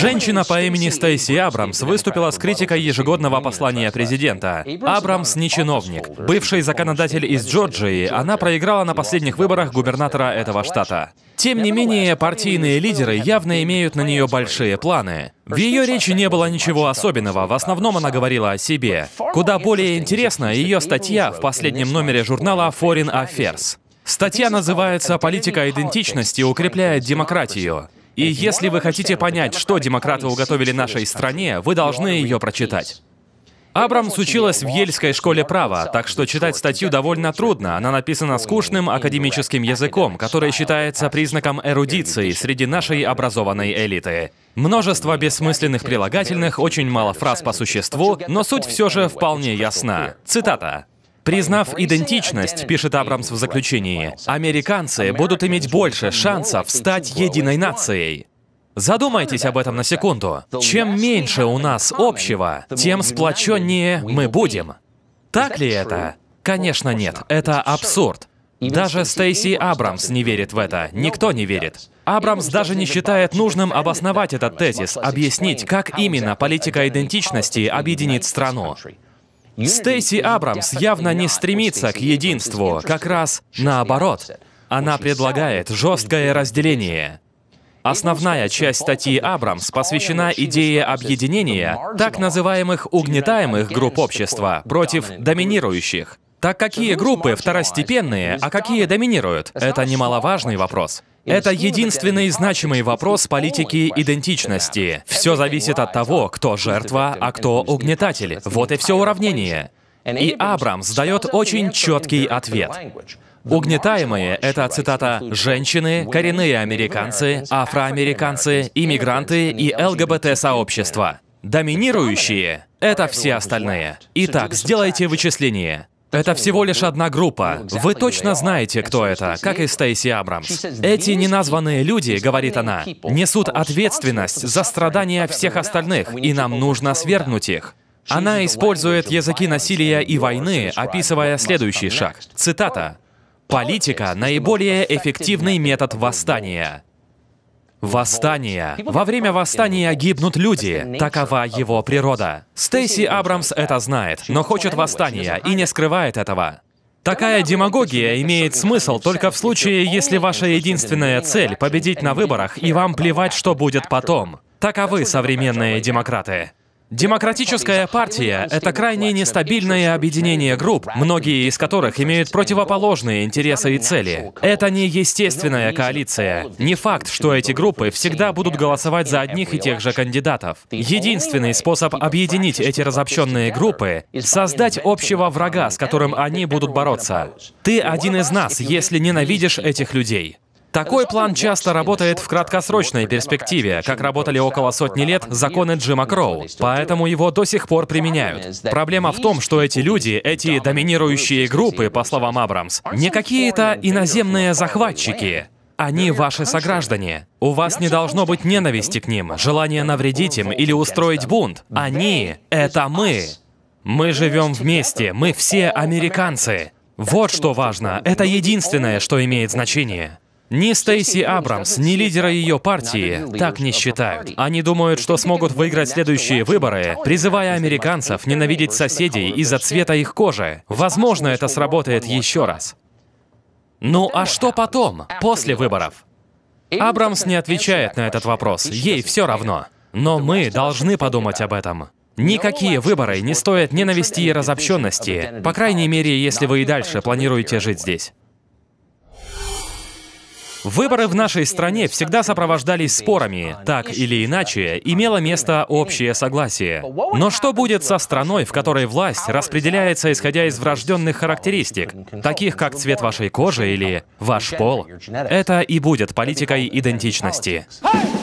Женщина по имени Стейси Абрамс выступила с критикой ежегодного послания президента. Абрамс не чиновник. Бывший законодатель из Джорджии, она проиграла на последних выборах губернатора этого штата. Тем не менее, партийные лидеры явно имеют на нее большие планы. В ее речи не было ничего особенного, в основном она говорила о себе. Куда более интересна ее статья в последнем номере журнала Foreign Affairs. Статья называется «Политика идентичности укрепляет демократию». И если вы хотите понять, что демократы уготовили нашей стране, вы должны ее прочитать. Абрамс училась в Ельской школе права, так что читать статью довольно трудно. Она написана скучным академическим языком, который считается признаком эрудиции среди нашей образованной элиты. Множество бессмысленных прилагательных, очень мало фраз по существу, но суть все же вполне ясна. Цитата. Признав идентичность, пишет Абрамс в заключении, американцы будут иметь больше шансов стать единой нацией. Задумайтесь об этом на секунду. Чем меньше у нас общего, тем сплоченнее мы будем. Так ли это? Конечно нет, это абсурд. Даже Стейси Абрамс не верит в это, никто не верит. Абрамс даже не считает нужным обосновать этот тезис, объяснить, как именно политика идентичности объединит страну. Стейси Абрамс явно не стремится к единству, как раз наоборот. Она предлагает жесткое разделение. Основная часть статьи Абрамс посвящена идее объединения так называемых угнетаемых групп общества против доминирующих. Так какие группы второстепенные, а какие доминируют? Это немаловажный вопрос. Это единственный значимый вопрос политики идентичности. Все зависит от того, кто жертва, а кто угнетатель. Вот и все уравнение. И Абрамс дает очень четкий ответ. Угнетаемые — это, цитата, «женщины, коренные американцы, афроамериканцы, иммигранты и лгбт сообщества. Доминирующие — это все остальные. Итак, сделайте вычисление. Это всего лишь одна группа. Вы точно знаете, кто это, как и Стейси Абрамс. Эти неназванные люди, говорит она, несут ответственность за страдания всех остальных, и нам нужно свергнуть их. Она использует языки насилия и войны, описывая следующий шаг. Цитата. «Политика — наиболее эффективный метод восстания. Восстание. Во время восстания гибнут люди. Такова его природа. Стейси Абрамс это знает, но хочет восстания и не скрывает этого. Такая демагогия имеет смысл только в случае, если ваша единственная цель — победить на выборах, и вам плевать, что будет потом. Таковы современные демократы. Демократическая партия — это крайне нестабильное объединение групп, многие из которых имеют противоположные интересы и цели. Это не естественная коалиция. Не факт, что эти группы всегда будут голосовать за одних и тех же кандидатов. Единственный способ объединить эти разобщенные группы — создать общего врага, с которым они будут бороться. Ты один из нас, если ненавидишь этих людей. Такой план часто работает в краткосрочной перспективе, как работали около сотни лет законы Джима Кроу, поэтому его до сих пор применяют. Проблема в том, что эти люди, эти доминирующие группы, по словам Абрамс, не какие-то иноземные захватчики, они ваши сограждане. У вас не должно быть ненависти к ним, желания навредить им или устроить бунт. Они — это мы. Мы живем вместе, мы все американцы. Вот что важно, это единственное, что имеет значение. Ни Стейси Абрамс, ни лидера ее партии так не считают. Они думают, что смогут выиграть следующие выборы, призывая американцев ненавидеть соседей из-за цвета их кожи. Возможно, это сработает еще раз. Ну, ну а что потом, после выборов? Абрамс не отвечает на этот вопрос, ей все равно. Но мы должны подумать об этом. Ну, Никакие выборы не стоят ненависти и а разобщенности, по крайней мере, если вы и дальше планируете жить здесь. Выборы в нашей стране всегда сопровождались спорами. Так или иначе, имело место общее согласие. Но что будет со страной, в которой власть распределяется, исходя из врожденных характеристик, таких как цвет вашей кожи или ваш пол? Это и будет политикой идентичности. Hey!